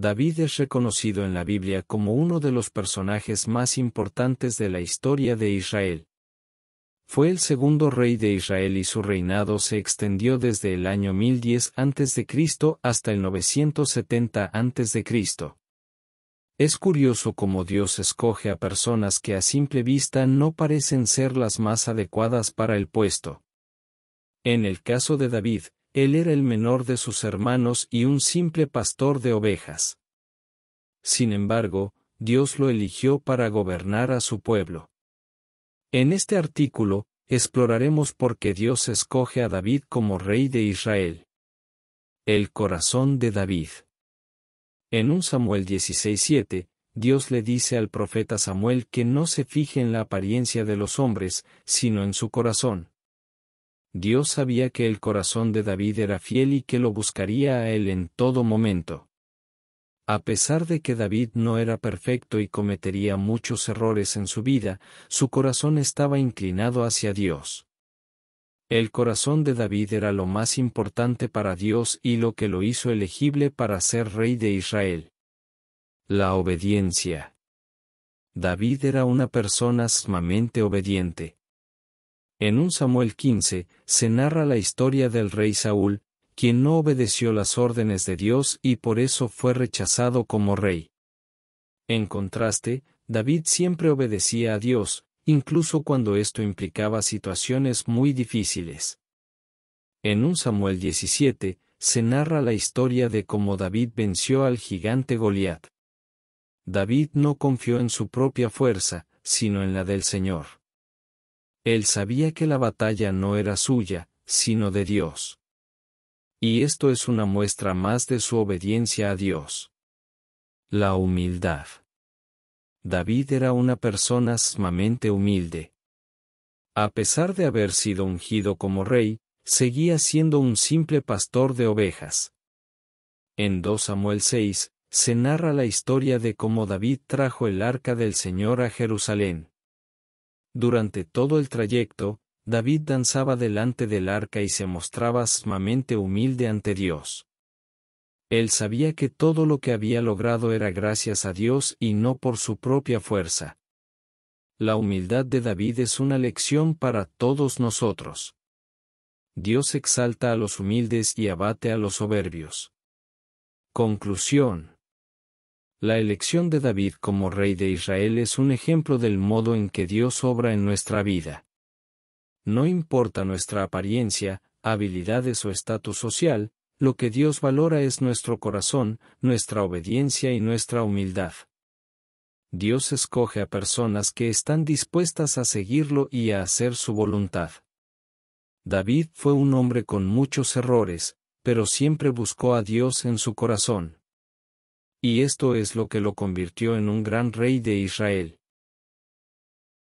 David es reconocido en la Biblia como uno de los personajes más importantes de la historia de Israel. Fue el segundo rey de Israel y su reinado se extendió desde el año 1010 a.C. hasta el 970 a.C. Es curioso cómo Dios escoge a personas que a simple vista no parecen ser las más adecuadas para el puesto. En el caso de David, él era el menor de sus hermanos y un simple pastor de ovejas. Sin embargo, Dios lo eligió para gobernar a su pueblo. En este artículo, exploraremos por qué Dios escoge a David como rey de Israel. El corazón de David. En un Samuel 16:7, Dios le dice al profeta Samuel que no se fije en la apariencia de los hombres, sino en su corazón. Dios sabía que el corazón de David era fiel y que lo buscaría a él en todo momento. A pesar de que David no era perfecto y cometería muchos errores en su vida, su corazón estaba inclinado hacia Dios. El corazón de David era lo más importante para Dios y lo que lo hizo elegible para ser rey de Israel. La obediencia. David era una persona sumamente obediente. En 1 Samuel 15 se narra la historia del rey Saúl, quien no obedeció las órdenes de Dios y por eso fue rechazado como rey. En contraste, David siempre obedecía a Dios, incluso cuando esto implicaba situaciones muy difíciles. En un Samuel 17, se narra la historia de cómo David venció al gigante Goliat. David no confió en su propia fuerza, sino en la del Señor. Él sabía que la batalla no era suya, sino de Dios. Y esto es una muestra más de su obediencia a Dios. La humildad. David era una persona sumamente humilde. A pesar de haber sido ungido como rey, seguía siendo un simple pastor de ovejas. En 2 Samuel 6, se narra la historia de cómo David trajo el arca del Señor a Jerusalén. Durante todo el trayecto, David danzaba delante del arca y se mostraba sumamente humilde ante Dios. Él sabía que todo lo que había logrado era gracias a Dios y no por su propia fuerza. La humildad de David es una lección para todos nosotros. Dios exalta a los humildes y abate a los soberbios. Conclusión. La elección de David como rey de Israel es un ejemplo del modo en que Dios obra en nuestra vida. No importa nuestra apariencia, habilidades o estatus social, lo que Dios valora es nuestro corazón, nuestra obediencia y nuestra humildad. Dios escoge a personas que están dispuestas a seguirlo y a hacer su voluntad. David fue un hombre con muchos errores, pero siempre buscó a Dios en su corazón y esto es lo que lo convirtió en un gran rey de Israel.